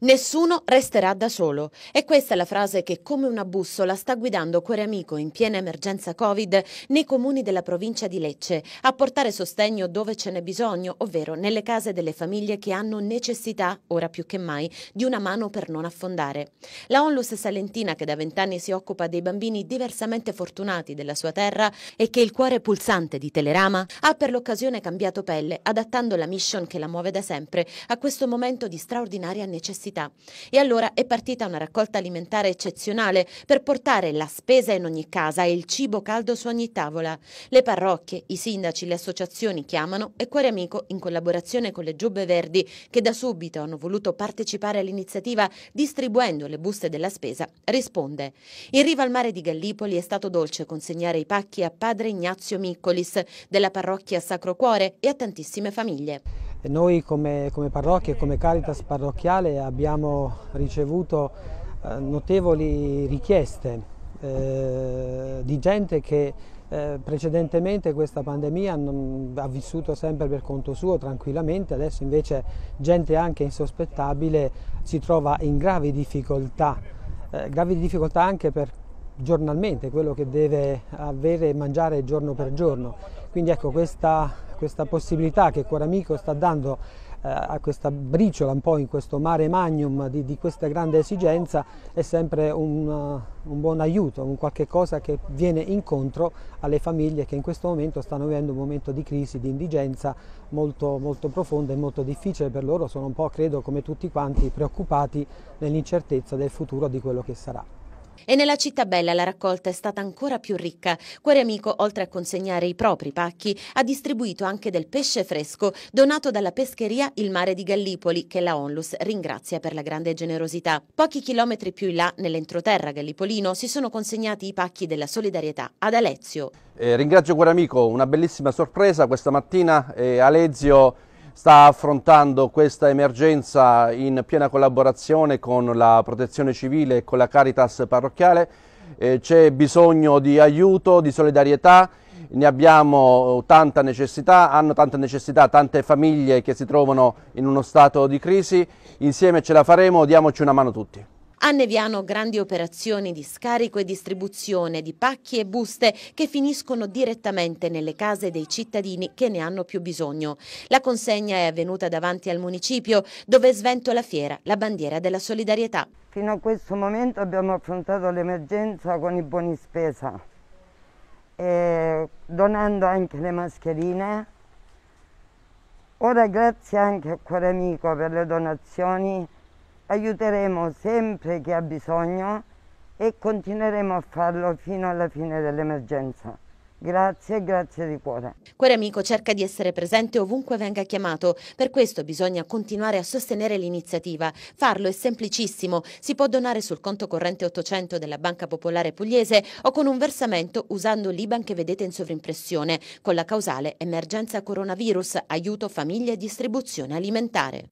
Nessuno resterà da solo. E questa è la frase che come una bussola sta guidando Cuore Amico in piena emergenza Covid nei comuni della provincia di Lecce, a portare sostegno dove ce n'è bisogno, ovvero nelle case delle famiglie che hanno necessità, ora più che mai, di una mano per non affondare. La Onlus Salentina, che da vent'anni si occupa dei bambini diversamente fortunati della sua terra e che è il cuore pulsante di Telerama, ha per l'occasione cambiato pelle, adattando la mission che la muove da sempre a questo momento di straordinaria necessità dell'università. E allora è partita una raccolta alimentare eccezionale per portare la spesa in ogni casa e il cibo caldo su ogni tavola. Le parrocchie, i sindaci, le associazioni chiamano e Cuore Amico, in collaborazione con le Giubbe Verdi, che da subito hanno voluto partecipare all'iniziativa distribuendo le buste della spesa, risponde. In riva al mare di Gallipoli è stato dolce consegnare i pacchi a padre Ignazio Miccolis della parrocchia Sacro Cuore e a tantissime famiglie. Noi come, come parrocchia e come Caritas parrocchiale abbiamo ricevuto eh, notevoli richieste eh, di gente che eh, precedentemente questa pandemia non, ha vissuto sempre per conto suo tranquillamente, adesso invece gente anche insospettabile si trova in gravi difficoltà, eh, gravi difficoltà anche per giornalmente quello che deve avere e mangiare giorno per giorno. Quindi ecco questa questa possibilità che Cuoramico sta dando eh, a questa briciola un po' in questo mare magnum di, di questa grande esigenza è sempre un, uh, un, buon aiuto, un qualche cosa che viene incontro alle famiglie che in questo momento stanno vivendo un momento di crisi, di indigenza molto, molto profonda e molto difficile per loro, sono un po' credo come tutti quanti preoccupati nell'incertezza del futuro di quello che sarà. E nella città bella la raccolta è stata ancora più ricca. Cuore Amico, oltre a consegnare i propri pacchi, ha distribuito anche del pesce fresco donato dalla pescheria Il Mare di Gallipoli, che la Onlus ringrazia per la grande generosità. Pochi chilometri più in là, nell'entroterra gallipolino, si sono consegnati i pacchi della solidarietà ad Alezio. Eh, ringrazio Cuore Amico, una bellissima sorpresa. Questa mattina eh, Alezio sta affrontando questa emergenza in piena collaborazione con la protezione civile e con la Caritas parrocchiale. Eh, C'è bisogno di aiuto, di solidarietà, ne abbiamo tanta necessità, hanno tanta necessità tante famiglie che si trovano in uno stato di crisi. Insieme ce la faremo, diamoci una mano tutti. A Neviano grandi operazioni di scarico e distribuzione di pacchi e buste che finiscono direttamente nelle case dei cittadini che ne hanno più bisogno. La consegna è avvenuta davanti al municipio dove sventola fiera la bandiera della solidarietà. Fino a questo momento abbiamo affrontato l'emergenza con i buoni spesa, donando anche le mascherine. Ora grazie anche a cuore amico per le donazioni aiuteremo sempre chi ha bisogno e continueremo a farlo fino alla fine dell'emergenza. Grazie, grazie di cuore. Cuore Amico cerca di essere presente ovunque venga chiamato, per questo bisogna continuare a sostenere l'iniziativa. Farlo è semplicissimo, si può donare sul conto corrente 800 della Banca Popolare Pugliese o con un versamento usando l'Iban che vedete in sovrimpressione, con la causale emergenza coronavirus, aiuto famiglie e distribuzione alimentare.